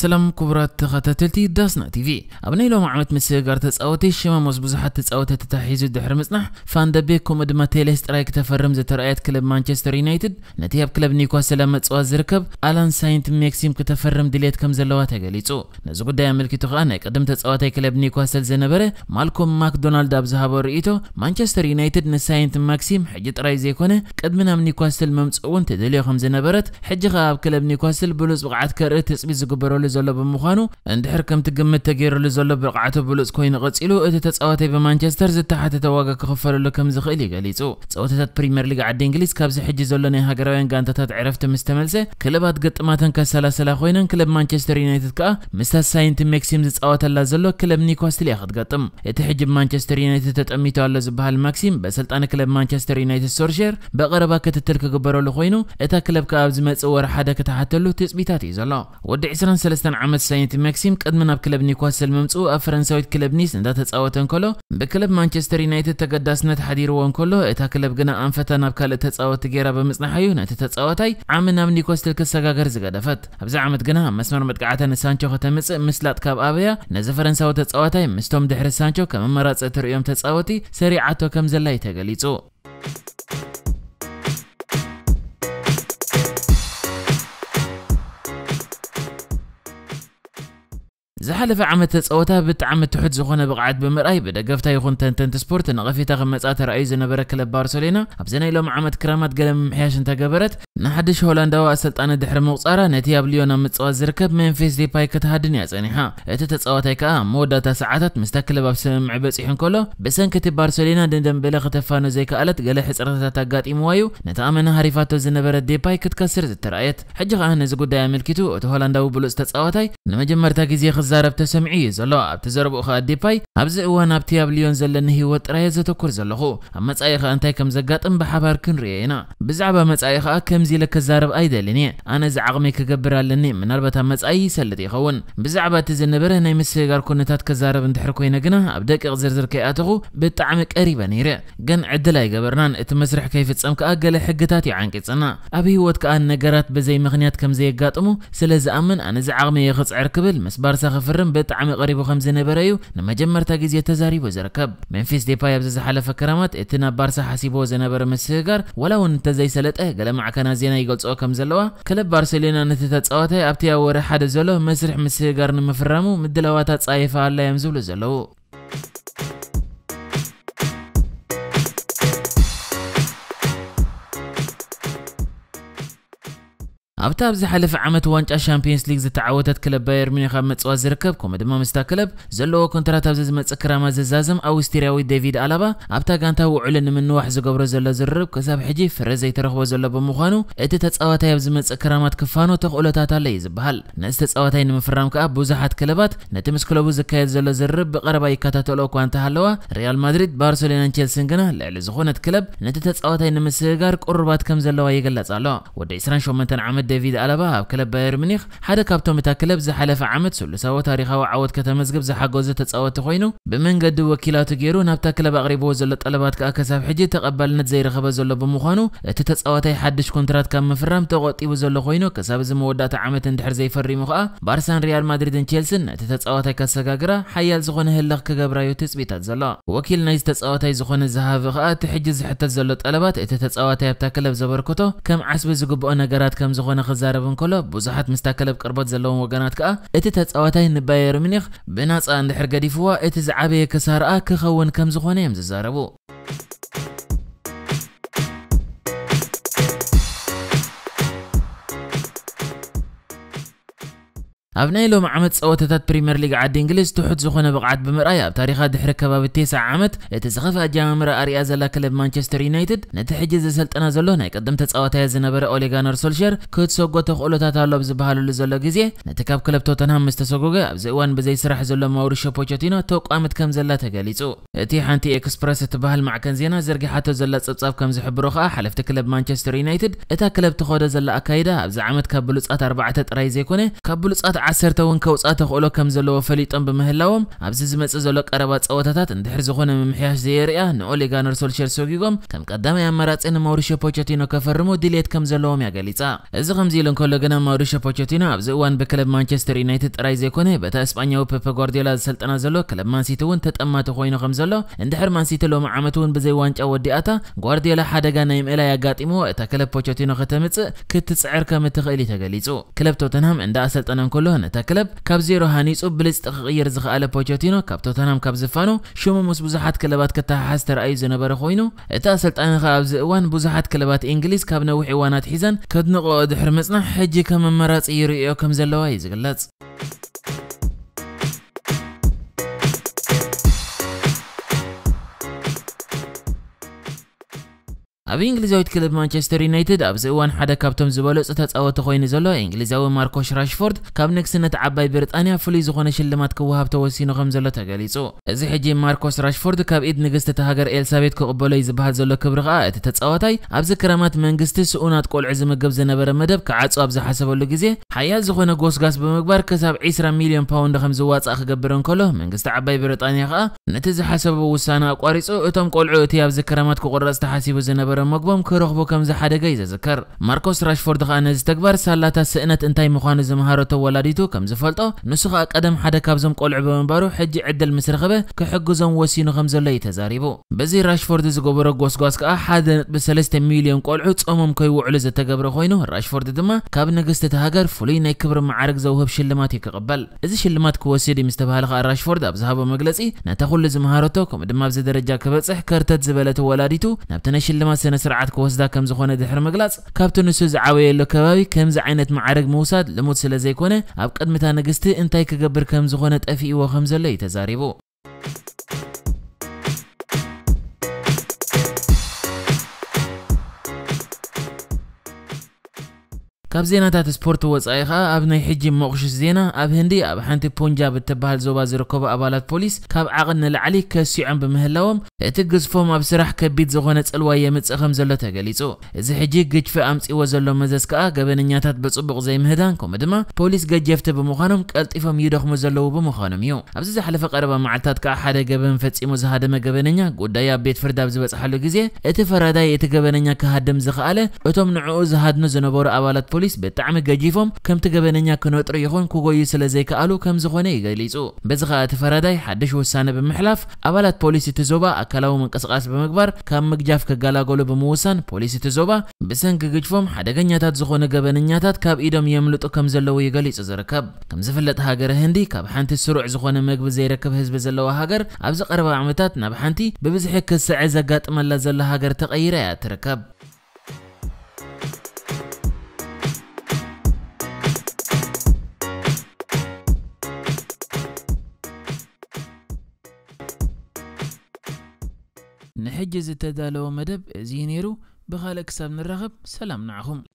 ሰላም ክቡራት ተኸታተልቲ ዳስና ቲቪ ኣብ ናይ ሎም ዓመት ምስ ጋር ተፃወቲ ሽማሞስ ብዙሓት ተፃወቲ ተታሒዙ ድሕሪ ምፅናሕ ፋንደቤክ ከምኡ ድማ ቴሌስ ጥራይ ክተፈርም ዝተረኣየት ክለብ ማንቸስተር ዩናይትድ ነቲ ኣብ ክለብ ኒውካስል ኣብ መፅዋት ዝርከብ ኣላን ሳይንት ሜክሲም ክተፈርም ድሌት ከም ዘለዋ ተገሊጹ ነዚ ጉዳይ ኣመልኪቱ ከዓ ናይ ቅድም ተፃዋታይ ክለብ ኒውካስል ዝነበረ ማልኮም ማክዶናልድ ኣብ ዝሃቦ ርእቶ ማንቸስተር ዩናይትድ ንሳይንት ማክሲም ሕጂ ጥራይ ዘይኮነ ቅድሚ ናብ ኒውካስል መምፅእ እውን ትድልዮ ከም ዝነበረት ሕጂ ከዓ ኣብ ክለብ ኒውካስል ብሉፅ ብቕዓት ከርኢ ትፅቢት ዝግበረሉ لزلو بمخانو اندحر كم تقمت تقير لزلو برقعته بلوز كوين غسيلو اتي تصواتي بمانشستر زتا حتى تواقع كخفر اللو كم زخيلي غاليسو تصواتي تات بريمير لغ عد انجليز كابزي حجي زلو نيها قراوين غانتا تات عرفت مستملسي كلبات قط ماتن كسالة سلا خوينن كلب مانشستر يونايتد كا مستا ساينت ميكسيم زي تصواتا لزلو كلب نيكوستلي اخد قطم اتي حجي بمانشستر يونايتد تتأميتو على زبها الماكسيم بسلطان كلب مانشستر يونايتد سورشير بغربا كتتلك قبرو لخوينو اتا كلب كابزي متصور حدا كتحتلو تسبيتاتي زلو ودي عسران سلا ሰለስተን ዓመት ሳይንቲ ማክሲም ቅድሚ ናብ ክለብ ኒኳስል ምምፅኡ ኣብ ፈረንሳዊት ክለብ ኒስ እንዳተፃወተ እንከሎ ብክለብ ማንቸስተር ዩናይትድ ተገዳስነት ሓዲርዎ እንከሎ እታ ክለብ ግና ኣንፈታ ናብ ካልእ ተፃወቲ ገይራ ብምፅናሓ እዩ ነቲ ተፃወታይ ዓሚ ናብ ኒኳስል ክሰጋገር ዝገደፈት ኣብዚ ዓመት ግና መስመር መጥቃዕተ ንሳንቾ ከተምፅእ ምስላጥ ካብ ኣበያ ነዚ ፈረንሳዊ ተፃወታይ ምስቶም ድሕሪ ሳንቾ ከም መራፅእ ትርእዮም ተፃወቲ ሰሪዓቶ ከም ዘላ እዩ ተገሊጹ زحلف عمت تصوتا بتعمت تحت زخونه بقعد بمراي بدقفتا يخون تنتنت سبورت نغفيتا غمصات راي زنبره كلب بارسلينا ابزنا يلوم عمت كرامات قلم محياش انت قبرت نحدش هولندا واسلطان دحر مقصاره نتي ابليونا متصوا زركب منفيس دي باي كتهدني ازنيها ات تصوتا آه، كا مودا تسعاتات مستكل بابسم معبس يحن كله بسن كتب بارسلينا دندن بلا ختفانو زي كالت قال حصرتا تاغاتي موايو نتامن حريفاتو زنبره دي باي كتكسر زترايت حجه غانه زغدا يملكتو هولندا وبلوس تصوتاي لما جمرتا كيزي زارب تسمعيز عيز لا بتزرب اخا ديباي أبز أوان أبتي أبليون زلنا هو ترى زت كرزل خو أما تأيخ أنت كم زجاتم بحبار كن رينا بزعبة ما تأيخ كم زيلك الزارب أيدا لني أنا زعقمي كجبر لني من أربعة ما تأي سلتي خون بزعبة تزنبره ناي مسجار كنتات كزارب انتحر كوينا جنا أبدك أغزرزر كأتغو بتعمك قريبا نيرة جن عدلا يجبرنان اتمسرح كيف تسمك أجل حقتاتي عنك تسنا أبي هو كأن نجرات بزي مغنيات كم زي امو سلز أمن أنا زعقمي يخص عركبل جمر በርታ ጊዜ ተዛሪ ወዘረከብ ሜምፊስ ዴፓይ ኣብዘ ዝሓለፈ ክረማት እቲ ናብ ባርሳ ሓሲቦ ዝነበረ ምስህጋር ዋላ እውን እንተዘይሰለጠ ገለ ማዕከና ዜና ይገልፅኦ ከም ዘለዋ ክለብ ባርሴሎና ነቲ ተፃወተ ኣብቲ ኣብ ወርሒ ሓደ ዘሎ መስርሕ ምስህጋር ንምፍራሙ ምድለዋታ ፃይፋ ኣላ እዮም ዝብሉ ዘለዉ أب تابزي حلف عمت وانجا شامبينز ليك زي تعاوتت كلب باير ميخا متسوا زركب كوم دما مستا كلب زلو كنترا تابزي زمت سكراما زززم أو استيراوي ديفيد ألابا أب تاقان تاو علن من نوح زي قبر زلو زرب كساب حجي فرزي ترخوا زلو بمخانو إتي تتسقوات هيا بزمت سكراما تكفانو تقولو تاتا لي زبهال ناس تتسقوات هيا نمفرام كأب بوزحات كلبات نتي مسكلو بوزكاية زلو زرب بقربا يكاتا تولو كوان تحلوا ريال مدريد بارسولينا نشيلسن كنا لعل زخونت كلب نتي تتسقوات هيا نمسيقار كوربات كم زلو ويقلت زالو ودي سران شو منتن عمد ዴቪድ ኣለባ ኣብ ክለብ ባየር ሙኒክ ሓደ ካብቶም እታ ክለብ ዝሓለፈ ዓመት ስሉሳዊ ታሪኻዊ ዓወት ከተመዝግብ ዝሓገዙ ተፃወቲ ኮይኑ ብመንገዲ ወኪላቱ ገይሩ ናብታ ክለብ ኣቕሪብዎ ዘሎ ጠለባት ከዓ ክሳብ ሕጂ ተቐባልነት ዘይረኸበ ዘሎ ብምዃኑ እቲ ተፃዋታይ ሓድሽ ኮንትራት ካብ ምፍራም ተቆጢቡ ዘሎ ኮይኑ ክሳብ እዚ መወዳእታ ዓመት እንድሕር ዘይፈሪሙ ከዓ ባርሳን ሪያል ማድሪድን ቼልስን ነቲ ተፃዋታይ ከሰጋግራ ሓያል ዝኾነ ህልኽ ክገብራዩ ትፅቢታት ዘሎ ወኪል ናይዚ ተፃዋታይ ዝኾነ ዝሃብ ከዓ እቲ ሕጂ ዝሕተት ዘሎ ጠለባት እቲ ተፃዋታይ ኣብታ ክለብ ዘበርክቶ ከም ዓስቢ ዝግብኦ ነገራት ከም ዝኾነ ክዛረብ እንከሎ ብዙሓት ምስታ ክለብ ቅርበት ዘለዎም ወገናት ከዓ እቲ ተፃዋታይ ንባየር ሚኒክ ብናፃ እንድሕር ገዲፍዋ እቲ ዝዓበየ ክሳርኣ ክኸውን ከም ዝኾነ እዮም ዝዛረቡ ኣብ ናይ ሎሚ ዓመት ፀወታታት ፕሪምየር ሊግ ዓዲ እንግሊዝ ትሑት ዝኾነ ብቕዓት ብምርኣይ ኣብ ታሪኻ ድሕሪ ከባቢ ቴስዓ ዓመት እቲ ዝኸፍአ ኣጀማምራ ኣርያ ዘላ ክለብ ማንቸስተር ዩናይትድ ነቲ ሕጂ ዘሰልጠና ዘሎ ናይ ቅድም ተፃወታየ ዝነበረ ኦሌጋነር ሶልሸር ክህትሰጎ ተኽእሎታት ኣሎ ብዝበሃለሉ ዘሎ ግዜ ነቲ ካብ ክለብ ቶተንሃም ምስ ተሰጎገ ኣብዚ እዋን ብዘይስራሕ ዘሎ ማውሪሾ ፖቸቲኖ ተቋምት ከም ዘላ ተገሊጹ እቲ ሓንቲ ኤክስፕረስ እትበሃል ማዕከን ዜና ዘርጊሓቶ ዘላ ፀብጻብ ከም ዝሕብሮ ከዓ ሓለፍቲ ክለብ ማንቸስተር ዩናይትድ እታ ክለብ ትኸዶ ዘላ ኣካይዳ ኣብዚ ዓመት ካብ ብሉፃት ኣርባዕተ ጥራይ ዘይኮነ ካብ ብሉፃት ዓሰርተ እውን ከውፅኣ ተኽእሎ ከም ዘለዎ ፈሊጦም ብምህላዎም ኣብዚ ዝመፅእ ዘሎ ቀረባ ፀወታታት እንድሕር ዝኾነ ምምሕያሽ ዘየርያ ንኦሌ ጉናር ሶልሸር ሰጊጎም ከም ቀዳማይ ኣማራፂ ንማውሪሽዮ ፖቸቲኖ ከፈርሙ ድሌት ከም ዘለዎም እያ ገሊፃ እዚ ከምዚ ኢሉ እንከሎ ግና ማውሪሽዮ ፖቸቲኖ ኣብዚ እዋን ብክለብ ማንቸስተር ዩናይትድ ጥራይ ዘይኮነ በታ እስጳኛዊ ፔፐ ጓርዲዮላ ዝሰልጠና ዘሎ ክለብ ማንሲቲ እውን ተጠማቲ ኮይኑ ከም ዘሎ እንድሕር ማንሲቲ ሎሚ ዓመት እውን ብዘይ ዋንጫ ወዲኣታ ጓርዲዮላ ሓደጋ ናይ ምእላይ ኣጋጢምዎ እታ ክለብ ፖቸቲኖ ከተምፅእ ክትፅዕር ከም እትኽእል እዩ ተገሊፁ ክለብ ቶተንሃም እንዳ ኣሰልጠነ እንከሎ ዝኾነ ተክለብ ካብ ዜሮ ሃኒፁ ብልፅ ክቕይር ዝኽኣለ ፖቸቲኖ ካብ ቶተናም ካብ ዝፋኖ ሽሙ ምስ ብዙሓት ክለባት ክተሓሓዝ ተረኣዩ ዝነበረ ኮይኑ እቲ ኣሰልጣኒ ኸ ኣብዚ እዋን ብዙሓት ክለባት እንግሊዝ ካብ ነዊሕ እዋናት ሒዘን ከድንቕኦ ድሕሪ ምፅናሕ ሕጂ ከም መመራፂ ይርእዮ ከም ዘለዋ እዩ ዝግለጽ ኣብ እንግሊዛዊ ክለብ ማንቸስተር ዩናይትድ ኣብዚ እዋን ሓደ ካብቶም ዝበለፁ ተፃወቲ ኮይኑ ዘሎ እንግሊዛዊ ማርኮሽ ራሽፎርድ ካብ ንግስነት ዓባይ ብሪጣንያ ፍሉይ ዝኾነ ሽልማት ክወሃብ ተወሲኑ ከም ዘሎ ተገሊጹ እዚ ሕጂ ማርኮስ ራሽፎርድ ካብ ኢድ ንግስቲ ሃገር ኤልሳቤት ክቕበሎ እዩ ዝበሃል ዘሎ ክብሪ ከዓ እቲ ተፃዋታይ ኣብዚ ክረማት መንግስቲ ስኡናት ቆልዑ ዝምግብ ዝነበረ መደብ ክዓፁ ኣብ ዝሓሰበሉ ግዜ ሓያል ዝኾነ ጎስጋስ ብምግባር ክሳብ 20 ሚልዮን ፓውንድ ከም ዝዋፃእ ክገብር እንከሎ መንግስቲ ዓባይ ብሪጣንያ ከዓ ነቲ ዝሓሰቦ ውሳነ ኣቋሪፁ እቶም ቆልዑ እቲ ኣብዚ ክረማት ክቑረፅ ተሓሲቡ ዝነበረ مقبوم گەورە مەگوۆم کۆرۆخ بۆکەم زە حادەگەی زەکەر مارکۆس ڕاشفۆرد ئەنەزتەکبار سالاتا سئنت سئنەت ئەنتای مخوانزم هارۆتە وەلادیتۆ کەم نسخه نسخ ئەقەدەم حادە کابزم قۆلع بەمبار منبارو حج عدل مسرخبه مسرخەبە کە حەگوزم وەسین خەمزە لەی تەزاری بوو بەزی ڕاشفۆرد زگۆبرە گۆسگۆسکە حادە بە سەلەستە میلیۆن قۆلع چۆمم کەی وعلە زەتەگەبرە خۆینەوە ڕاشفۆرد دمە کاب نەگەستە هەگەر فلەی نەیکبر معارك زوهب شلماتي كقبل إذا شلمات كوسيري مستبهالغ راشفورد اب أبزهاب مجلسي نتخل لزمهارتو كم دم أبز درجة كبصح كرتت زبالة ولادتو نبتنا شلمات سنة سرعات كوسدا كم زخونة دحر مقلاص كابتن سوز عاوية لو كبابي كم زعينة معارك موساد لموت سلا زي كونة أب قد متى نقستي انتاي كقبر كم زخونة أفي إيوا خمزة اللي تزاريبو أب زينة تات سبورت وصايخة أب ناي حجي موقش زينة أب هندي أب حانتي بونجاب التبهال زوبا زيركوبا أبالات بوليس كاب عقن العلي كسيعن بمهلاوم እቲ ግዝፎም ኣብ ስራሕ ከቢድ ዝኾነ ፅልዋ የምፅእኸም ዘሎ ተገሊጹ እዚ ሕጂ ግጅፊ ኣምፂዎ ዘሎ መዘዝ ከዓ ገበነኛታት ብፅቡቕ ዘይምህዳን ከምኡ ድማ ፖሊስ ገጀፍቲ ብምዃኖም ቀልጢፎም ይደኽሙ ዘለዉ ብምዃኖም እዩ ኣብዚ ዝሓለፈ ቀረባ መዓልትታት ከዓ ሓደ ገበን ፈፂሙ ዝሃደመ ገበነኛ ጉዳዩ ኣብ ቤት ፍርድ ኣብ ዝበፅሓሉ ግዜ እቲ ፈራዳይ እቲ ገበነኛ ክሃድም ዝኽኣለ እቶም ንዕኡ ዝሃድኑ ዝነበሩ ኣባላት ፖሊስ ብጣዕሚ ገጂፎም ከምቲ ገበነኛ ክነጥሩ ይኹን ክጎዩ ስለ ዘይከኣሉ ከም ዝኾነ ይገሊጹ በዚ ከዓ እቲ ፈራዳይ ሓድሽ ውሳነ ብምሕላፍ ኣባላት ፖሊስ እቲ ዞባ ማእከላዊ ምንቅስቃስ ብምግባር ካብ ምግጃፍ ክጋላገሉ ብምውሳን ፖሊስ እቲ ዞባ ብሰንኪ ግጭፎም ሓደገኛታት ዝኾነ ገበነኛታት ካብ ኢዶም የምልጡ ከም ዘለዎ ይገሊጹ ዝርከብ ከም ዝፍለጥ ሃገረ ህንዲ ካብ ሓንቲ ስሩዕ ዝኾነ ምግቢ ዘይረክብ ህዝቢ ዘለዋ ሃገር ኣብዚ ቀረባ ዓመታት ናብ ሓንቲ ብብዝሒ ክስዕይ ዘጋጥመላ ዘሎ ሃገር ተቐይረ እያ ትርከብ حجز تدالو مدب زينيرو بخالك سبن الرغب سلام نعهم